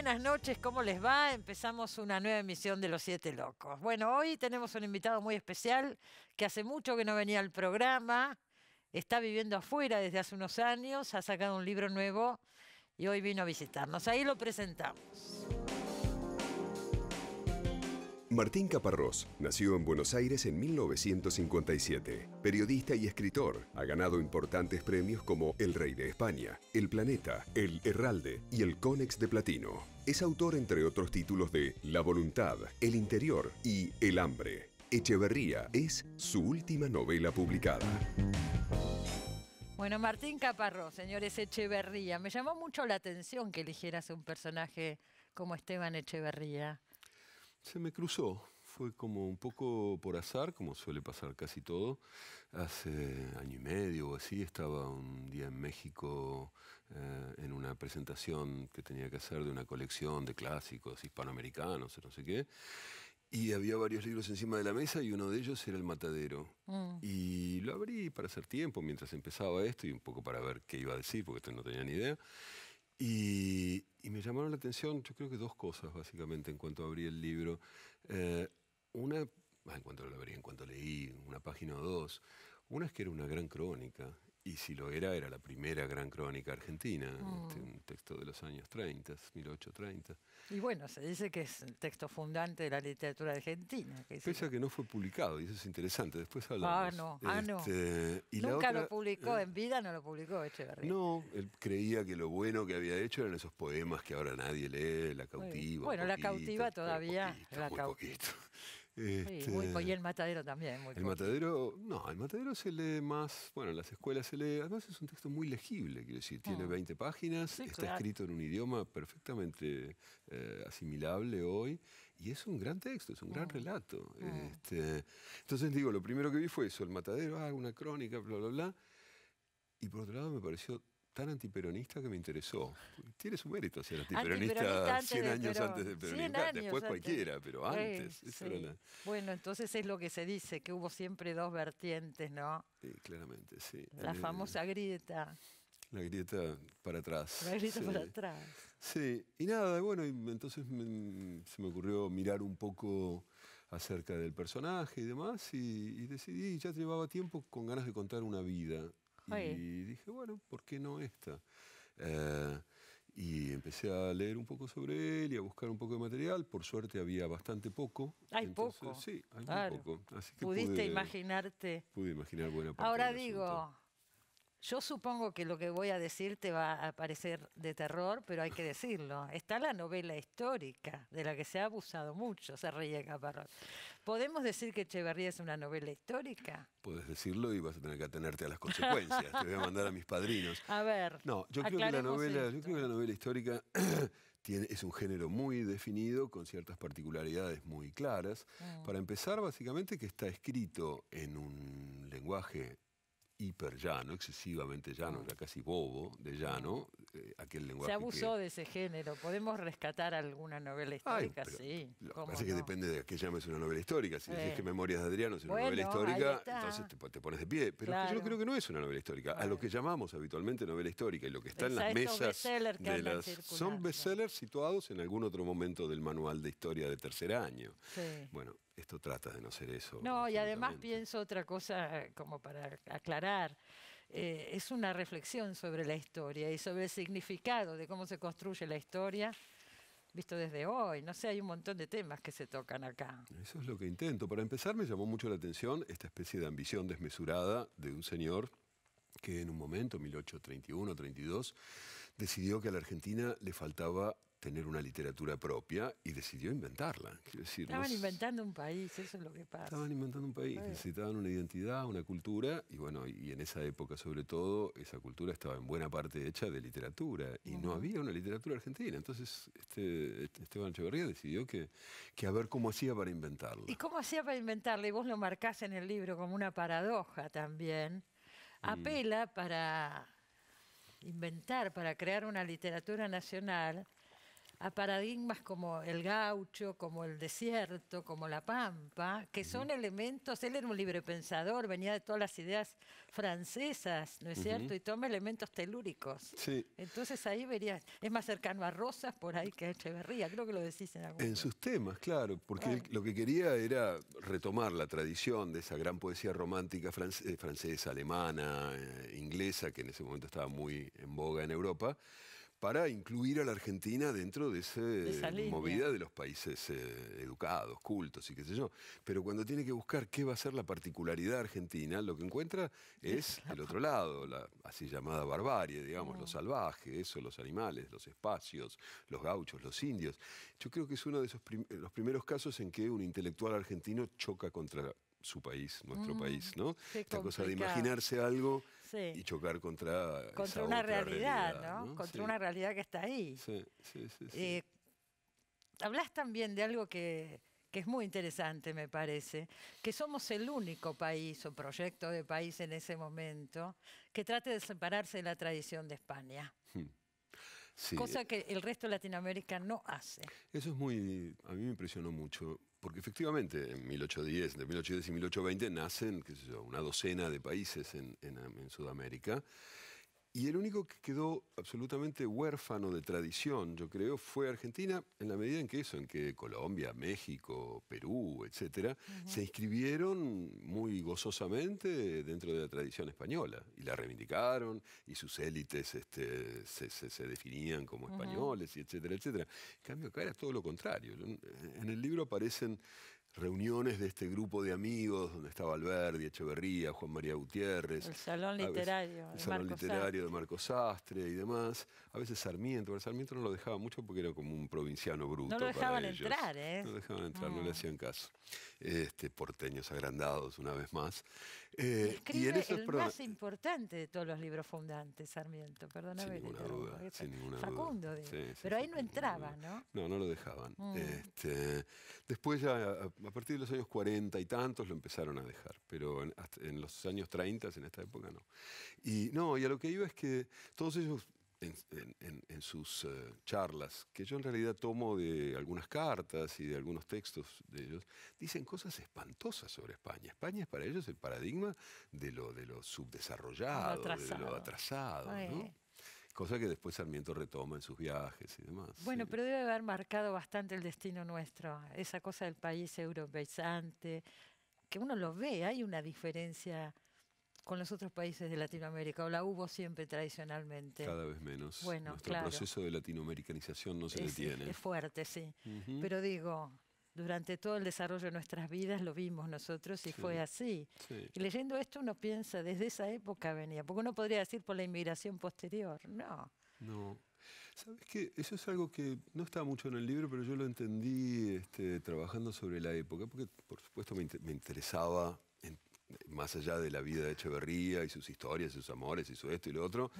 buenas noches, ¿cómo les va? Empezamos una nueva emisión de Los Siete Locos. Bueno, hoy tenemos un invitado muy especial que hace mucho que no venía al programa, está viviendo afuera desde hace unos años, ha sacado un libro nuevo y hoy vino a visitarnos. Ahí lo presentamos. Martín Caparrós nació en Buenos Aires en 1957. Periodista y escritor, ha ganado importantes premios como El Rey de España, El Planeta, El Herralde y El Conex de Platino. Es autor, entre otros títulos, de La Voluntad, El Interior y El Hambre. Echeverría es su última novela publicada. Bueno, Martín Caparrós, señores Echeverría, me llamó mucho la atención que eligieras un personaje como Esteban Echeverría. Se me cruzó, fue como un poco por azar, como suele pasar casi todo. Hace año y medio o así estaba un día en México eh, en una presentación que tenía que hacer de una colección de clásicos hispanoamericanos, no sé qué. Y había varios libros encima de la mesa y uno de ellos era El Matadero. Mm. Y lo abrí para hacer tiempo mientras empezaba esto y un poco para ver qué iba a decir, porque no tenía ni idea. Y, me llamaron la atención, yo creo que dos cosas básicamente en cuanto abrí el libro. Eh, una, ah, en cuanto lo abrí, en cuanto leí una página o dos, una es que era una gran crónica y si lo era, era la primera gran crónica argentina, mm. este, un texto de los años 30, 1830. Y bueno, se dice que es el texto fundante de la literatura argentina. Que Pese a que no fue publicado, y eso es interesante, después ah, hablamos. Ah, no, ah, no. Este, Nunca lo publicó, eh, en vida no lo publicó Echeverría. No, él creía que lo bueno que había hecho eran esos poemas que ahora nadie lee, La cautiva. Bueno, La cautiva todavía, la muy, este, y el matadero también. el matadero, no, el matadero se lee más, bueno, en las escuelas se lee, además es un texto muy legible, quiero decir, tiene 20 mm. páginas, está escrito en un idioma perfectamente eh, asimilable hoy, y es un gran texto, es un gran mm. relato. Mm. Este, entonces digo, lo primero que vi fue eso, el matadero, ah, una crónica, bla, bla, bla. Y por otro lado me pareció tan antiperonista que me interesó. Tiene su mérito ser antiperonista, 100 años antes de peronista, después cualquiera, pero antes. Bueno, entonces es lo que se dice, que hubo siempre dos vertientes, ¿no? claramente, sí. La eh, famosa grieta. La grieta para atrás. La grieta para atrás. Sí, y nada, bueno, entonces se me ocurrió mirar un poco acerca del personaje y demás, y decidí, ya llevaba tiempo con ganas de contar una vida y dije, bueno, ¿por qué no esta? Eh, y empecé a leer un poco sobre él y a buscar un poco de material. Por suerte había bastante poco. Hay poco. Sí, hay poco. Así que Pudiste imaginarte. Pude imaginar buena parte. Ahora digo, yo supongo que lo que voy a decir te va a parecer de terror, pero hay que decirlo. Está la novela histórica, de la que se ha abusado mucho, se reía Caparrós. ¿Podemos decir que Echeverría es una novela histórica? Puedes decirlo y vas a tener que atenerte a las consecuencias. te voy a mandar a mis padrinos. A ver. No, yo creo que la novela, yo novela histórica es un género muy definido, con ciertas particularidades muy claras. Mm. Para empezar, básicamente que está escrito en un lenguaje hiper llano, excesivamente llano, mm. ya casi bobo de llano, eh, aquel lenguaje. Se abusó de ese género. Podemos rescatar alguna novela histórica, sí. Lo que que depende de qué llames una novela histórica. Si dices eh. que Memorias de Adriano es una novela histórica, entonces te, pones de pie. Pero yo creo que no es una novela histórica. A lo que llamamos habitualmente novela histórica y lo que está en las mesas de las. Son bestsellers situados en algún otro momento del manual de historia de tercer año. Sí. Bueno, esto trata de no ser eso. No, y además pienso otra cosa como para aclarar. Eh, es una reflexión sobre la historia y sobre el significado de cómo se construye la historia visto desde hoy. No sé, hay un montón de temas que se tocan acá. Eso es lo que intento. Para empezar, me llamó mucho la atención esta especie de ambición desmesurada de un señor que en un momento, 1831, 32, decidió que a la Argentina le faltaba tener una literatura propia y decidió inventarla. Estaban inventando un país, eso es lo que pasa. Estaban inventando un país, necesitaban una identidad, una cultura, y bueno, y en esa época sobre todo, esa cultura estaba en buena parte hecha de literatura, y no había una literatura argentina. Entonces este, este, Esteban Echeverría decidió que, a ver cómo hacía para inventarlo. ¿Y cómo hacía para inventarla? Y vos lo marcás en el libro como una paradoja también. Mm. Apela para inventar, para crear una literatura nacional a paradigmas como el gaucho, como el desierto, como la pampa, que son elementos, él era un librepensador, venía de todas las ideas francesas, ¿no es cierto? Y toma elementos telúricos. Sí. Entonces ahí verías, es más cercano a Rosas por ahí que a Echeverría, creo que lo decís en algún En sus temas, claro, porque lo que quería era retomar la tradición de esa gran poesía romántica eh, francesa, alemana, eh, inglesa, que en ese momento estaba muy en boga en Europa, para incluir a la Argentina dentro de esa movida de los países eh, educados, cultos y qué sé yo. Pero cuando tiene que buscar qué va a ser la particularidad argentina, lo que encuentra es el otro lado, la así llamada barbarie, digamos, los mm. salvajes, salvaje, eso, los animales, los espacios, los gauchos, los indios. Yo creo que es uno de esos los primeros casos en que un intelectual argentino choca contra su país, nuestro mm, país, ¿no? Esta cosa de imaginarse algo y chocar contra... una realidad, ¿no? Contra una realidad que está ahí. Eh, hablas también de algo que, es muy interesante, me parece, que somos el único país o proyecto de país en ese momento que trate de separarse de la tradición de España. Hmm. Cosa eh, que el resto de Latinoamérica no hace. Eso es muy, a mí me impresionó mucho. Porque efectivamente, en 1810, entre 1810 y 1820 nacen, una docena de países en, en Sudamérica. Y el único que quedó absolutamente huérfano de tradición, yo creo, fue Argentina, en la medida en que eso, en que Colombia, México, Perú, etcétera, se inscribieron muy gozosamente dentro de la tradición española y la reivindicaron y sus élites este, se, definían como españoles, y etcétera, etcétera. En cambio, acá era todo lo contrario. En el libro aparecen reuniones de este grupo de amigos, donde estaba Alberdi, Echeverría, Juan María Gutiérrez. El Salón Literario. el Salón Literario de Marco Sastre y demás. A veces Sarmiento, pero Sarmiento no lo dejaba mucho porque era como un provinciano bruto. No lo dejaban entrar, ¿eh? No lo dejaban entrar, no le mm. hacían caso. Este, porteños agrandados, una vez más. Eh, Escribe y el más importante de todos los libros fundantes, Sarmiento, perdóname. Sin ninguna duda, Facundo, pero ahí no entraba, ¿no? No, no lo dejaban. Mm. Este, después ya, a, partir de los años 40 y tantos, lo empezaron a dejar, pero en, los años 30, en esta época, no. Y no, y a lo que iba es que todos ellos en, sus eh, charlas, que yo en realidad tomo de algunas cartas y de algunos textos de ellos, dicen cosas espantosas sobre España. España es para ellos el paradigma de lo, de lo subdesarrollado, de lo atrasado. Cosa que después Sarmiento retoma en sus viajes y demás. Bueno, pero debe haber marcado bastante el destino nuestro, esa cosa del país europeizante, que uno lo ve, hay una diferencia con los otros países de Latinoamérica, o la hubo siempre tradicionalmente. Cada vez menos. Bueno, Nuestro proceso de latinoamericanización no se detiene. Es fuerte, sí. Pero digo, durante todo el desarrollo de nuestras vidas lo vimos nosotros y fue así. Y leyendo esto uno piensa, desde esa época venía, porque uno podría decir por la inmigración posterior, no. No. Sabes qué? eso es algo que no está mucho en el libro, pero yo lo entendí este, trabajando sobre la época, porque por supuesto me, me interesaba más allá de la vida de Echeverría y sus historias, sus amores y su esto y lo otro,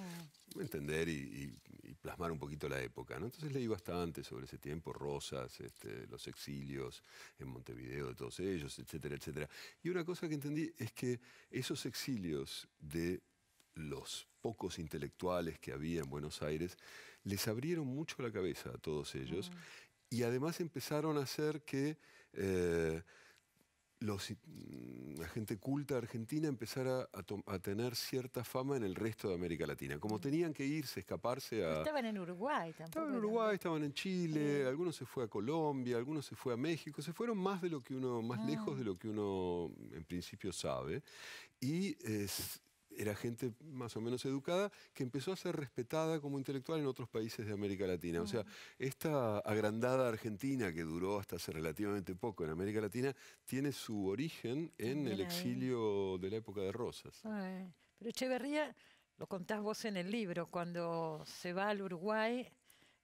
mm. entender y, plasmar un poquito la época. ¿no? Entonces leí bastante sobre ese tiempo, Rosas, este, los exilios en Montevideo de todos ellos, etcétera, etcétera. Y una cosa que entendí es que esos exilios de los pocos intelectuales que había en Buenos Aires les abrieron mucho la cabeza a todos ellos mm. y además empezaron a hacer que... Eh, Mm, la gente culta argentina empezara a, tener cierta fama en el resto de América Latina. Como mm. tenían que irse, escaparse a... Estaban en Uruguay Estaban en Uruguay, estaban en Chile, algunos se fue a Colombia, algunos se fue a México, se fueron más de lo que uno, más lejos ah. de lo que uno en principio sabe. Y era gente más o menos educada que empezó a ser respetada como intelectual en otros países de América Latina. O sea, esta agrandada Argentina que duró hasta hace relativamente poco en América Latina tiene su origen en el exilio de la época de Rosas. pero Echeverría, lo contás vos en el libro, cuando se va al Uruguay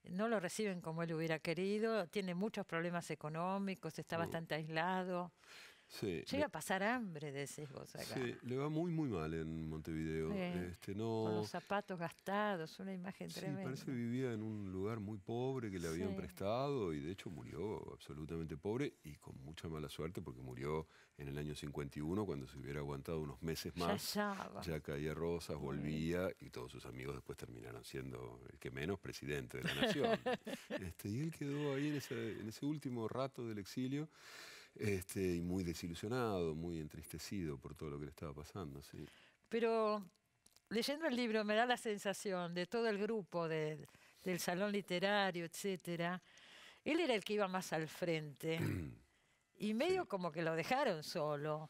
no lo reciben como él hubiera querido, tiene muchos problemas económicos, está bastante aislado. Llega a pasar hambre, decís vos acá. Sí, le va muy, muy mal en Montevideo. Este, con los zapatos gastados, una imagen sí, Parece que vivía en un lugar muy pobre que le habían prestado y de hecho murió absolutamente pobre y con mucha mala suerte porque murió en el año 51 cuando se hubiera aguantado unos meses más. Ya, caía Rosas, volvía y todos sus amigos después terminaron siendo el que menos presidente de la nación. Este, y él quedó ahí en ese, en ese último rato del exilio. Este, y muy desilusionado, muy entristecido por todo lo que le estaba pasando. Pero leyendo el libro me da la sensación de todo el grupo del salón literario, etcétera. Él era el que iba más al frente y medio como que lo dejaron solo.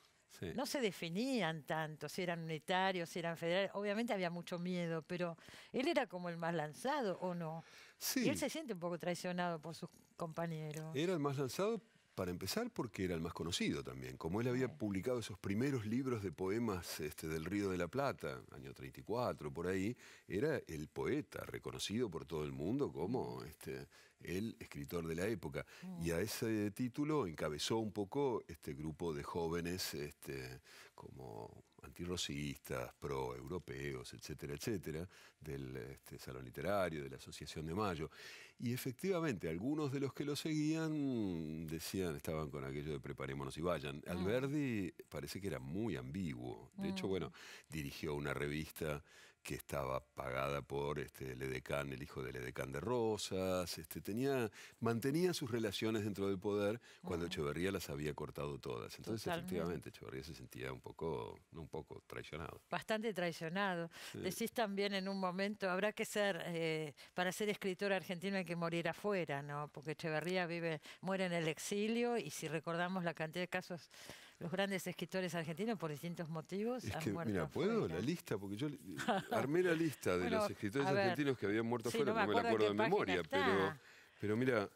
No se definían tanto si eran unitarios, si eran federales. Obviamente había mucho miedo, pero él era como el más lanzado, ¿o no? Sí. Y él se siente un poco traicionado por sus compañeros. Era el más lanzado, para empezar, porque era el más conocido también. Como él había publicado esos primeros libros de poemas este, del Río de la Plata, año 34, por ahí, era el poeta reconocido por todo el mundo como este, el escritor de la época. Y mm. a ese título encabezó un poco este grupo de jóvenes este, como antirrocistas, pro-europeos, etcétera, etcétera, del este, Salón Literario, de la Asociación de Mayo. Y efectivamente, algunos de los que lo seguían decían, estaban con aquello de preparémonos y vayan. Alberti mm. Alberdi parece que era muy ambiguo. De hecho, mm. bueno, dirigió una revista que estaba pagada por este, el el hijo del edecán de Rosas, este, tenía, mantenía sus relaciones dentro del poder cuando Echeverría las había cortado todas. Entonces, efectivamente, Echeverría se sentía un poco, un poco, traicionado. Bastante traicionado. Decís también en un momento, habrá que ser, eh, para ser escritor argentino hay que morir afuera, ¿no? Porque Echeverría vive, muere en el exilio y si recordamos la cantidad de casos los grandes escritores argentinos por distintos motivos. Es que, mira, ¿puedo la lista? Porque yo armé la lista de los escritores argentinos que habían muerto fuera, no me, la acuerdo de memoria, pero, mira...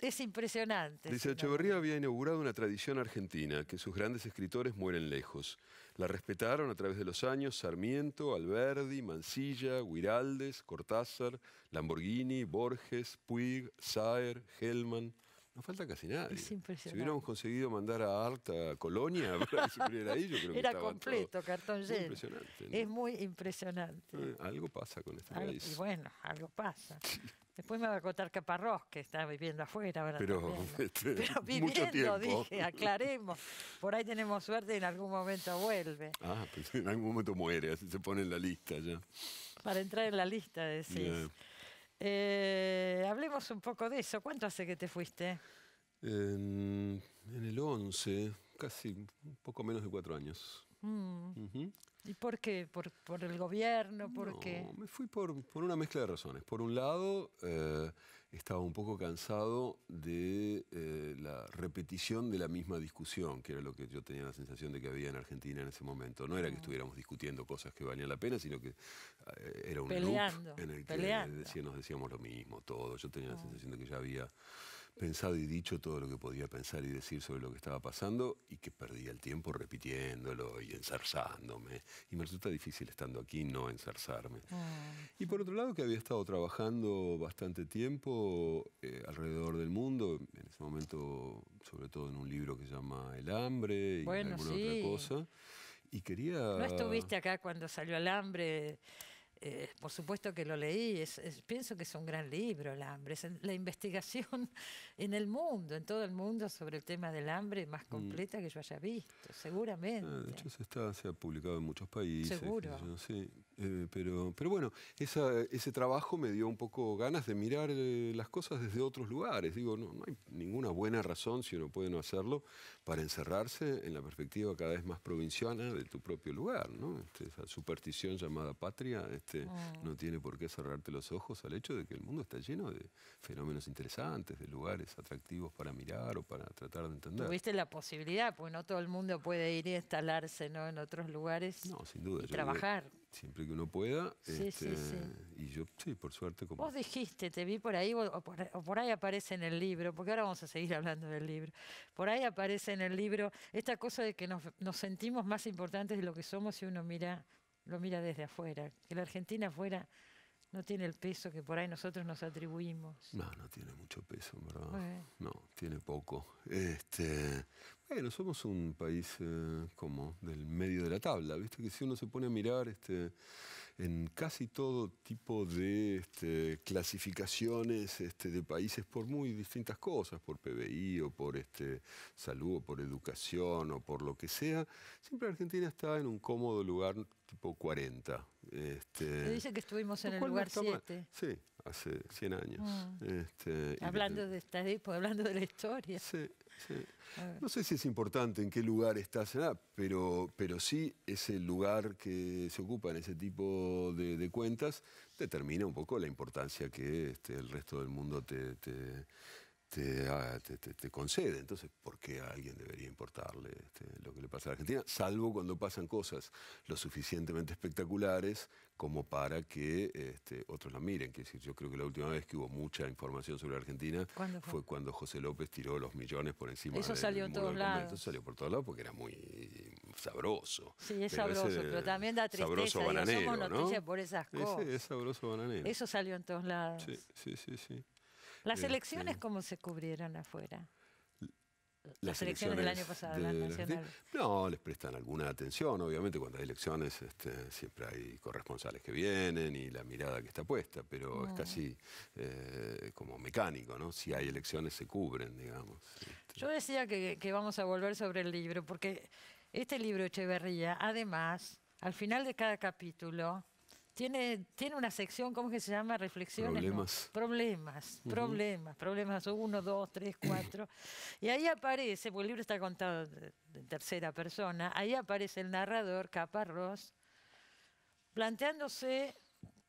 Es impresionante. Dice, Echeverría había inaugurado una tradición argentina, que sus grandes escritores mueren lejos. La respetaron a través de los años Sarmiento, Alberdi, Mansilla, Huiraldes, Cortázar, Lamborghini, Borges, Puig, Saer, Hellman. No falta casi nada. Es impresionante. Si hubiéramos conseguido mandar a Arta a Colonia para hubiera ahí, yo creo que Era completo, cartón lleno. Impresionante, Es muy impresionante. Eh, algo pasa con esta Y bueno, algo pasa. Después me va a contar Caparrós, que está viviendo afuera ahora. Pero, este, viviendo, mucho tiempo. dije, aclaremos. Por ahí tenemos suerte y en algún momento vuelve. Ah, pues en algún momento muere, se pone en la lista ya. Para entrar en la lista, decís. Eh, hablemos un poco de eso. ¿Cuánto hace que te fuiste? En, en, el 11, casi un poco menos de cuatro años. Mm. ¿Y por qué? ¿Por, el gobierno? ¿Por no, Me fui por, una mezcla de razones. Por un lado, eh, estaba un poco cansado de eh, la repetición de la misma discusión, que era lo que yo tenía la sensación de que había en Argentina en ese momento. No era que mm. estuviéramos discutiendo cosas que valían la pena, sino que eh, era un peleando, en el que nos decíamos lo mismo, todo. Yo tenía la mm. sensación de que ya había pensado y dicho todo lo que podía pensar y decir sobre lo que estaba pasando y que perdía el tiempo repitiéndolo y ensarzándome. Y me resulta difícil estando aquí no ensarzarme. Mm. Y por otro lado que había estado trabajando bastante tiempo eh, alrededor del mundo, en ese momento sobre todo en un libro que se llama El hambre y alguna otra cosa. Y quería... No estuviste acá cuando salió el hambre eh, por supuesto que lo leí, es, pienso que es un gran libro, El hambre, es la investigación en el mundo, en todo el mundo sobre el tema del hambre más mm. completa que yo haya visto, seguramente. Ah, de hecho, se, ha publicado en muchos países. Seguro. Eh, pero, pero bueno, ese trabajo me dio un poco ganas de mirar eh, las cosas desde otros lugares. Digo, no, no hay ninguna buena razón, si uno puede no hacerlo, para encerrarse en la perspectiva cada vez más provinciana de tu propio lugar. ¿no? Este, esa superstición llamada patria este, mm. no tiene por qué cerrarte los ojos al hecho de que el mundo está lleno de fenómenos interesantes, de lugares atractivos para mirar o para tratar de entender. Tuviste la posibilidad, pues no todo el mundo puede ir a instalarse en otros lugares no, sin y trabajar siempre que uno pueda. Sí, este, sí, Y yo, sí, por suerte. Como... Vos dijiste, te vi por ahí, o por, ahí aparece en el libro, porque ahora vamos a seguir hablando del libro. Por ahí aparece en el libro esta cosa de que nos, sentimos más importantes de lo que somos si uno mira, lo mira desde afuera. Que la Argentina afuera no tiene el peso que por ahí nosotros nos atribuimos. No, no tiene mucho peso, ¿verdad? No, tiene poco. Este, bueno, somos un país eh, como tabla. Viste que si uno se pone a mirar este, en casi todo tipo de este, clasificaciones este, de países por muy distintas cosas, por PBI o por este, salud o por educación o por lo que sea, siempre Argentina está en un cómodo lugar tipo 40. Este, se dice que estuvimos en el lugar 7. Sí, hace 100 años. Ah. hablando de esta hablando de la historia. No sé si es importante en qué lugar estás, pero, pero sí es el lugar que se ocupa en ese tipo de, cuentas, determina un poco la importancia que este, el resto del mundo te, te Ah, te, concede. Entonces, ¿por qué a alguien debería importarle este, lo que le pasa a Argentina? Salvo cuando pasan cosas lo suficientemente espectaculares como para que este, otros la miren. yo creo que la última vez que hubo mucha información sobre Argentina fue? cuando José López tiró los millones por encima Eso salió muro todos lados. Eso salió por todos lados porque era muy sabroso. Sí, es sabroso, pero también da tristeza. Sabroso bananero, por esas cosas. es sabroso bananero. Eso salió en todos lados. sí, sí. sí. Las elecciones, ¿cómo se cubrieron afuera? Las, elecciones, del año pasado, No, les prestan alguna atención, obviamente, cuando hay elecciones este, siempre hay corresponsales que vienen y la mirada que está puesta, pero es mm. casi eh, como mecánico, ¿no? Si hay elecciones se cubren, digamos. Este. Yo decía que, que vamos a volver sobre el libro, porque este libro Echeverría, además, al final de cada capítulo, tiene, una sección, ¿cómo es que se llama? Reflexiones. Problemas. problemas, problemas, problemas. Uno, dos, tres, cuatro. y ahí aparece, porque el libro está contado en tercera persona, ahí aparece el narrador, Caparrós, planteándose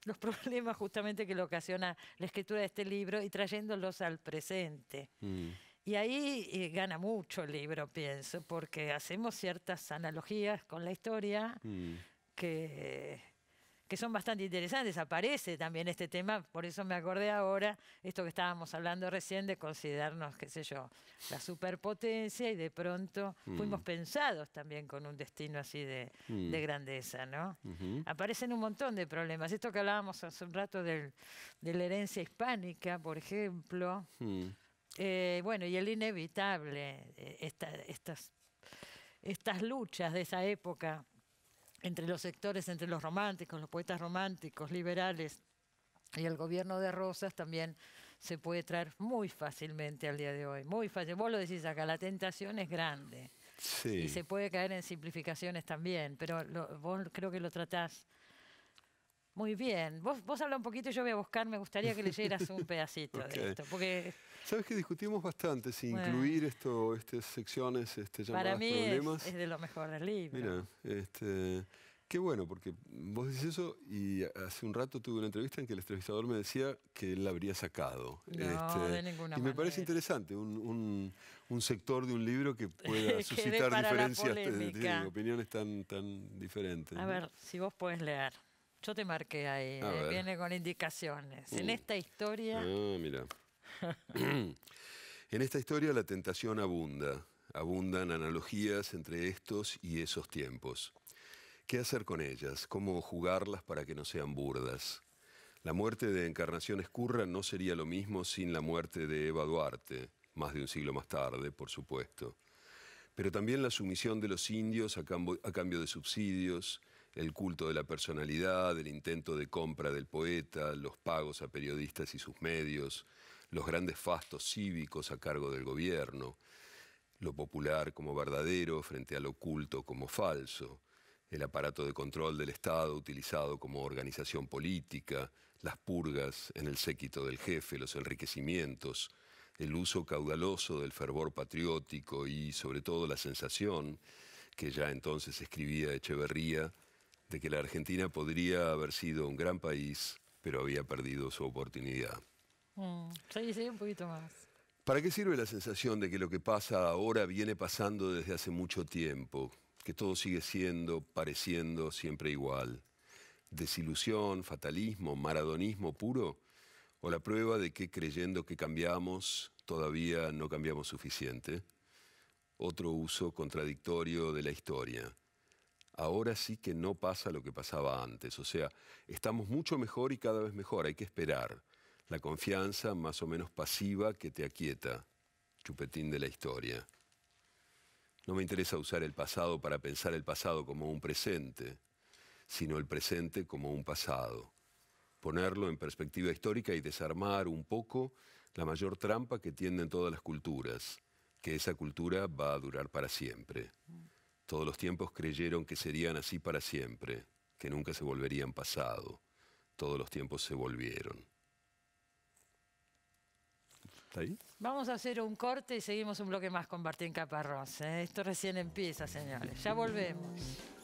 los problemas justamente que le ocasiona la escritura de este libro y trayéndolos al presente. Mm. Y ahí eh, gana mucho el libro, pienso, porque hacemos ciertas analogías con la historia mm. que que son bastante interesantes. Aparece también este tema, por eso me acordé ahora, esto que estábamos hablando recién de considerarnos, qué sé yo, la superpotencia y de pronto mm. fuimos pensados también con un destino así de, mm. grandeza, ¿no? Aparecen un montón de problemas. Esto que hablábamos hace un rato de la herencia hispánica, por ejemplo. Mm. Eh, bueno, y el inevitable, eh, estas, estas luchas de esa época entre los sectores, entre los románticos, los poetas románticos, liberales y el gobierno de Rosas también se puede traer muy fácilmente al día de hoy. Muy fácil. Vos lo decís acá, la tentación es grande. Y se puede caer en simplificaciones también, pero lo, vos creo que lo tratás muy bien. Vos, habla un poquito y yo voy a buscar. Me gustaría que leyeras un pedacito de esto. Porque... Sabes que discutimos bastante si incluir esto, estas secciones este, problemas? Para mí Es, de lo mejor del libro. Mira, este, qué bueno, porque vos decís eso y hace un rato tuve una entrevista en que el entrevistador me decía que él la habría sacado. No, este, de ninguna Y me parece interesante un, un, sector de un libro que pueda suscitar diferencias, de, de, opiniones tan, tan diferentes. A ver, si vos podés leer. Yo te marqué ahí, eh, viene con indicaciones. En mm. esta historia, Ah, mira. en esta historia la tentación abunda. Abundan analogías entre estos y esos tiempos. ¿Qué hacer con ellas? ¿Cómo jugarlas para que no sean burdas? La muerte de Encarnación Escurra no sería lo mismo sin la muerte de Eva Duarte, más de un siglo más tarde, por supuesto pero también la sumisión de los indios a, a cambio de subsidios, el culto de la personalidad, el intento de compra del poeta, los pagos a periodistas y sus medios, los grandes fastos cívicos a cargo del gobierno, lo popular como verdadero frente al oculto como falso, el aparato de control del Estado utilizado como organización política, las purgas en el séquito del jefe, los enriquecimientos, el uso caudaloso del fervor patriótico y sobre todo la sensación que ya entonces escribía Echeverría de que la Argentina podría haber sido un gran país, pero había perdido su oportunidad. Mm, sí, sí, un poquito más. ¿Para qué sirve la sensación de que lo que pasa ahora viene pasando desde hace mucho tiempo? Que todo sigue siendo, pareciendo siempre igual. ¿Desilusión, fatalismo, maradonismo puro? ¿O la prueba de que creyendo que cambiamos, todavía no cambiamos suficiente? Otro uso contradictorio de la historia ahora sí que no pasa lo que pasaba antes. O sea, estamos mucho mejor y cada vez mejor. Hay que esperar. La confianza más o menos pasiva que te aquieta. Chupetín de la historia. No me interesa usar el pasado para pensar el pasado como un presente, sino el presente como un pasado. Ponerlo en perspectiva histórica y desarmar un poco la mayor trampa que tienden todas las culturas, que esa cultura va a durar para siempre. Todos los tiempos creyeron que serían así para siempre, que nunca se volverían pasado. Todos los tiempos se volvieron. ¿Está ahí? Vamos a hacer un corte y seguimos un bloque más con Martín Caparrós. ¿eh? Esto recién empieza, señores. Ya volvemos.